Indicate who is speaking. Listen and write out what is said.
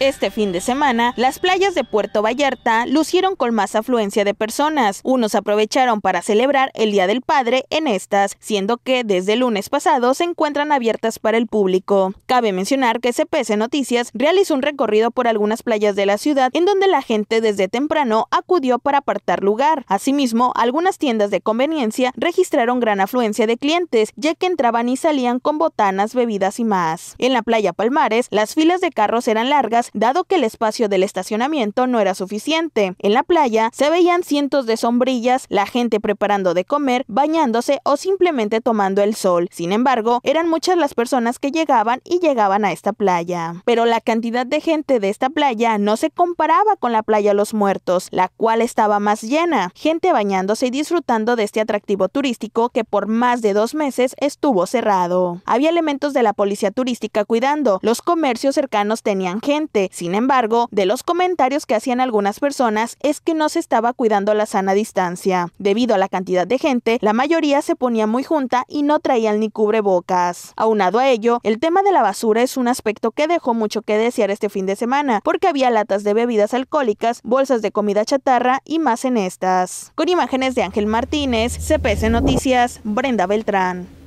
Speaker 1: Este fin de semana, las playas de Puerto Vallarta lucieron con más afluencia de personas. Unos aprovecharon para celebrar el Día del Padre en estas, siendo que desde el lunes pasado se encuentran abiertas para el público. Cabe mencionar que CPC Noticias realizó un recorrido por algunas playas de la ciudad en donde la gente desde temprano acudió para apartar lugar. Asimismo, algunas tiendas de conveniencia registraron gran afluencia de clientes, ya que entraban y salían con botanas, bebidas y más. En la playa Palmares, las filas de carros eran largas dado que el espacio del estacionamiento no era suficiente. En la playa se veían cientos de sombrillas, la gente preparando de comer, bañándose o simplemente tomando el sol. Sin embargo, eran muchas las personas que llegaban y llegaban a esta playa. Pero la cantidad de gente de esta playa no se comparaba con la playa Los Muertos, la cual estaba más llena, gente bañándose y disfrutando de este atractivo turístico que por más de dos meses estuvo cerrado. Había elementos de la policía turística cuidando, los comercios cercanos tenían gente, sin embargo, de los comentarios que hacían algunas personas es que no se estaba cuidando la sana distancia. Debido a la cantidad de gente, la mayoría se ponía muy junta y no traían ni cubrebocas. Aunado a ello, el tema de la basura es un aspecto que dejó mucho que desear este fin de semana, porque había latas de bebidas alcohólicas, bolsas de comida chatarra y más en estas. Con imágenes de Ángel Martínez, CPS Noticias, Brenda Beltrán.